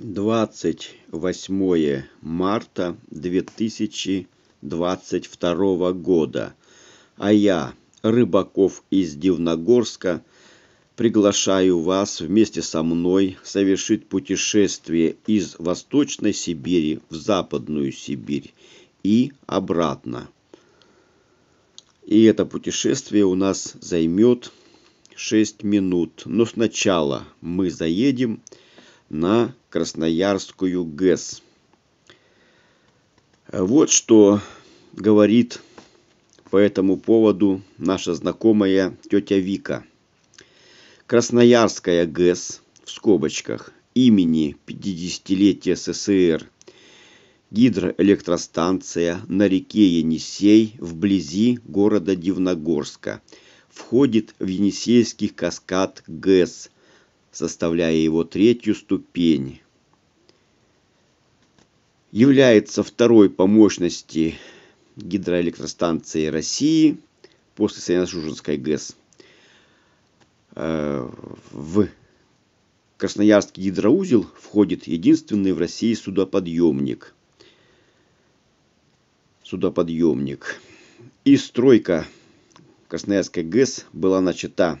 28 марта 2022 года. А я, Рыбаков из Дивногорска, приглашаю вас вместе со мной совершить путешествие из Восточной Сибири в Западную Сибирь и обратно. И это путешествие у нас займет 6 минут. Но сначала мы заедем в на Красноярскую ГЭС. Вот что говорит по этому поводу наша знакомая тетя Вика. Красноярская ГЭС в скобочках имени 50-летия СССР гидроэлектростанция на реке Енисей вблизи города Дивногорска входит в Енисейский каскад ГЭС – составляя его третью ступень. Является второй по мощности гидроэлектростанции России после Саяно-Шушенской ГЭС. Э, в Красноярский гидроузел входит единственный в России судоподъемник. Судоподъемник. И стройка Красноярской ГЭС была начата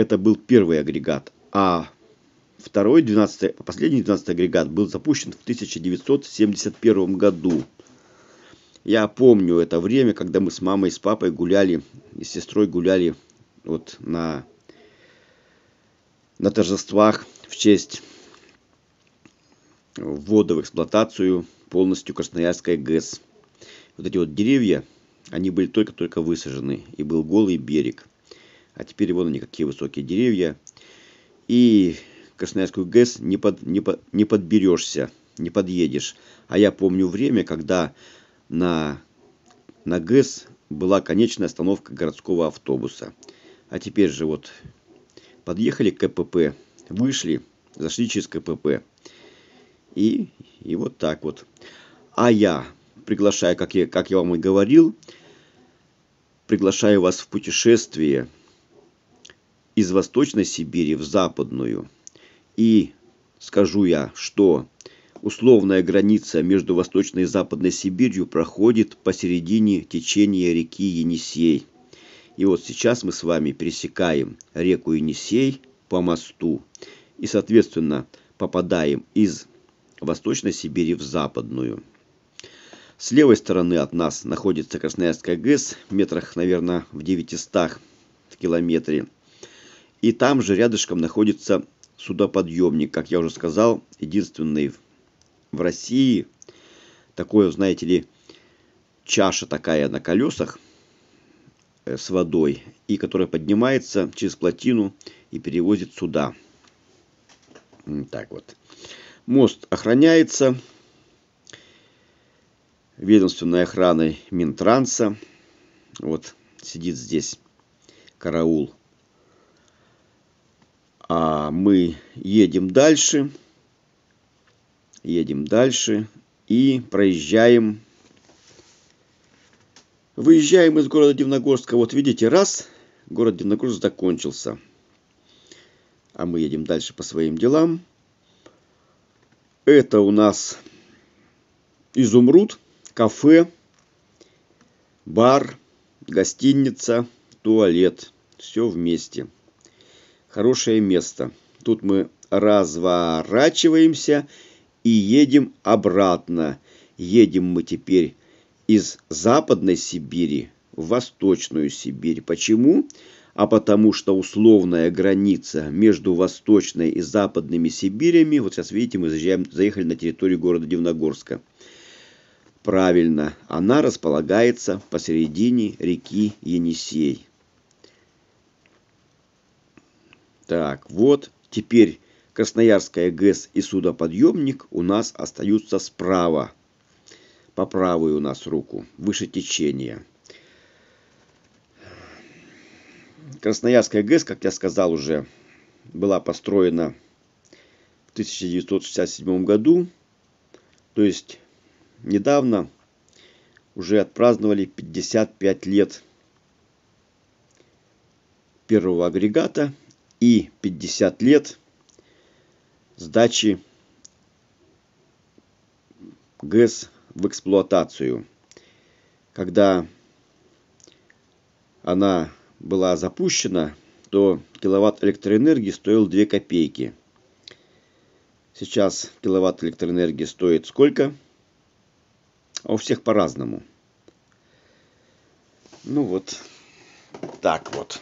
Это был первый агрегат, а второй, 12, последний 12 агрегат был запущен в 1971 году. Я помню это время, когда мы с мамой и с папой гуляли, и с сестрой гуляли вот на, на торжествах в честь ввода в эксплуатацию полностью Красноярская ГЭС. Вот эти вот деревья, они были только-только высажены, и был голый берег а теперь вон они какие высокие деревья. И Красноярскую ГЭС не, под, не, под, не подберешься, не подъедешь. А я помню время, когда на, на ГЭС была конечная остановка городского автобуса. А теперь же вот подъехали к КПП, вышли, зашли через КПП. И, и вот так вот. А я приглашаю, как я, как я вам и говорил, приглашаю вас в путешествие – из Восточной Сибири в Западную. И скажу я, что условная граница между Восточной и Западной Сибирью проходит посередине течения реки Енисей. И вот сейчас мы с вами пересекаем реку Енисей по мосту и, соответственно, попадаем из Восточной Сибири в Западную. С левой стороны от нас находится Красноярская ГЭС, метрах, наверное, в 900 в километре. И там же рядышком находится судоподъемник, как я уже сказал, единственный в России. Такое, знаете ли, чаша такая на колесах э, с водой, и которая поднимается через плотину и перевозит суда. Так вот. Мост охраняется ведомственной охраной Минтранса. Вот сидит здесь караул а мы едем дальше, едем дальше и проезжаем. Выезжаем из города Дивногорска. Вот видите, раз, город Дивногорск закончился. А мы едем дальше по своим делам. Это у нас изумруд, кафе, бар, гостиница, туалет. Все вместе хорошее место. Тут мы разворачиваемся и едем обратно. Едем мы теперь из Западной Сибири в Восточную Сибирь. Почему? А потому что условная граница между Восточной и Западными Сибирями, вот сейчас видите, мы заезжаем, заехали на территорию города Дивногорска. Правильно, она располагается посередине реки Енисей. Так, вот теперь Красноярская ГЭС и судоподъемник у нас остаются справа. По правую у нас руку, выше течения. Красноярская ГЭС, как я сказал уже, была построена в 1967 году. То есть недавно уже отпраздновали 55 лет первого агрегата и 50 лет сдачи ГЭС в эксплуатацию. Когда она была запущена, то киловатт электроэнергии стоил 2 копейки. Сейчас киловатт электроэнергии стоит сколько? А у всех по-разному. Ну вот, так вот.